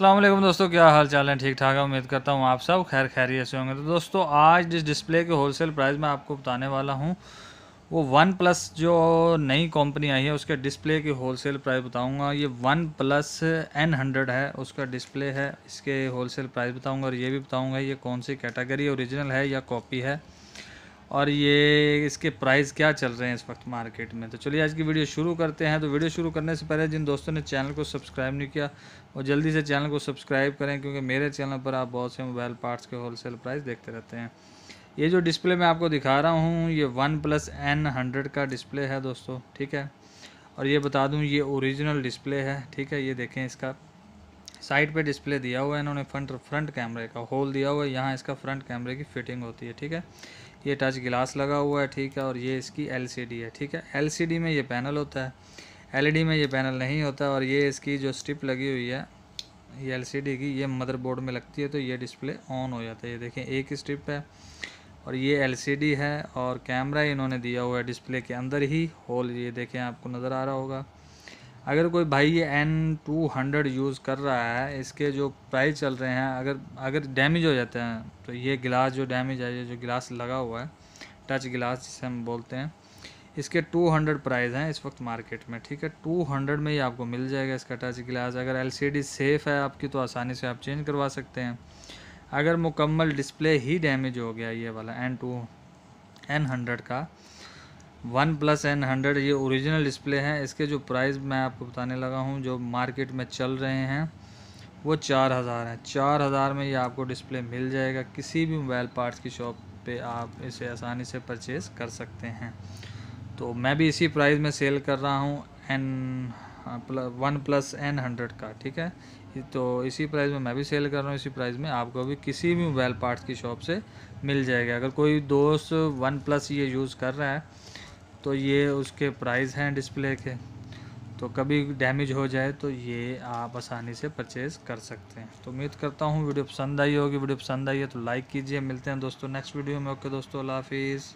वालेकुम दोस्तों क्या हाल चाल है ठीक ठाक है उम्मीद करता हूँ आप सब खैर खैरियत से होंगे तो दोस्तों आज जिस डिस्प्ले के होलसेल प्राइस मैं आपको बताने वाला हूँ वो वन प्लस जो नई कंपनी आई है उसके डिस्प्ले की होलसेल प्राइस बताऊँगा ये वन प्लस एन हंड्रेड है उसका डिस्प्ले है इसके सेल प्राइस बताऊँगा और ये भी बताऊँगा ये कौन सी कैटेगरी ओरिजिनल है या कॉपी है और ये इसके प्राइस क्या चल रहे हैं इस वक्त मार्केट में तो चलिए आज की वीडियो शुरू करते हैं तो वीडियो शुरू करने से पहले जिन दोस्तों ने चैनल को सब्सक्राइब नहीं किया वो जल्दी से चैनल को सब्सक्राइब करें क्योंकि मेरे चैनल पर आप बहुत से मोबाइल पार्ट्स के होलसेल प्राइस देखते रहते हैं ये जो डिस्प्ले मैं आपको दिखा रहा हूँ ये वन प्लस एन हंड्रेड का डिस्प्ले है दोस्तों ठीक है और ये बता दूँ ये ओरिजिनल डिस्प्ले है ठीक है ये देखें इसका साइड पे डिस्प्ले दिया हुआ है इन्होंने फ्रंट फ्रंट कैमरे का होल दिया हुआ है यहाँ इसका फ्रंट कैमरे की फिटिंग होती है ठीक है ये टच गिलास लगा हुआ है ठीक है और ये इसकी एल है ठीक है एल में ये पैनल होता है एल e में ये पैनल नहीं होता और ये इसकी जो स्ट्रिप लगी हुई है ये एल की ये मदरबोर्ड में लगती है तो ये डिस्प्ले ऑन हो जाता है ये देखें एक स्ट्रिप है और ये एल है और कैमरा इन्होंने दिया हुआ है डिस्प्ले के अंदर ही होल ये देखें आपको नज़र आ रहा होगा अगर कोई भाई ये एन टू हंड्रेड यूज़ कर रहा है इसके जो प्राइस चल रहे हैं अगर अगर डैमेज हो जाते हैं तो ये गिलास जो डैमेज है ये जो गिलास लगा हुआ है टच गिलास जिसे हम बोलते हैं इसके टू हंड्रेड प्राइज़ हैं इस वक्त मार्केट में ठीक है टू हंड्रेड में ही आपको मिल जाएगा इसका टच गिलास अगर डी सेफ़ है आपकी तो आसानी से आप चेंज करवा सकते हैं अगर मुकम्मल डिस्प्ले ही डैमेज हो गया ये वाला एन टू एन हंड्रेड का वन प्लस एन हंड्रेड ये ओरिजिनल डिस्प्ले है इसके जो प्राइस मैं आपको बताने लगा हूँ जो मार्केट में चल रहे हैं वो चार हज़ार हैं चार हज़ार में ये आपको डिस्प्ले मिल जाएगा किसी भी मोबाइल पार्ट्स की शॉप पे आप इसे आसानी से परचेज़ कर सकते हैं तो मैं भी इसी प्राइस में सेल कर रहा हूँ एन हाँ, वन प्लस एन हंड्रेड का ठीक है तो इसी प्राइस में मैं भी सेल कर रहा हूँ इसी प्राइस में आपको भी किसी भी मोबाइल पार्ट्स की शॉप से मिल जाएगा अगर कोई दोस्त वन प्लस ये यूज़ कर रहा है तो ये उसके प्राइस हैं डिस्प्ले के तो कभी डैमेज हो जाए तो ये आप आसानी से परचेज़ कर सकते हैं तो उम्मीद करता हूँ वीडियो पसंद आई होगी वीडियो पसंद आई है तो लाइक कीजिए मिलते हैं दोस्तों नेक्स्ट वीडियो में ओके दोस्तों अल्लाह हाफिज़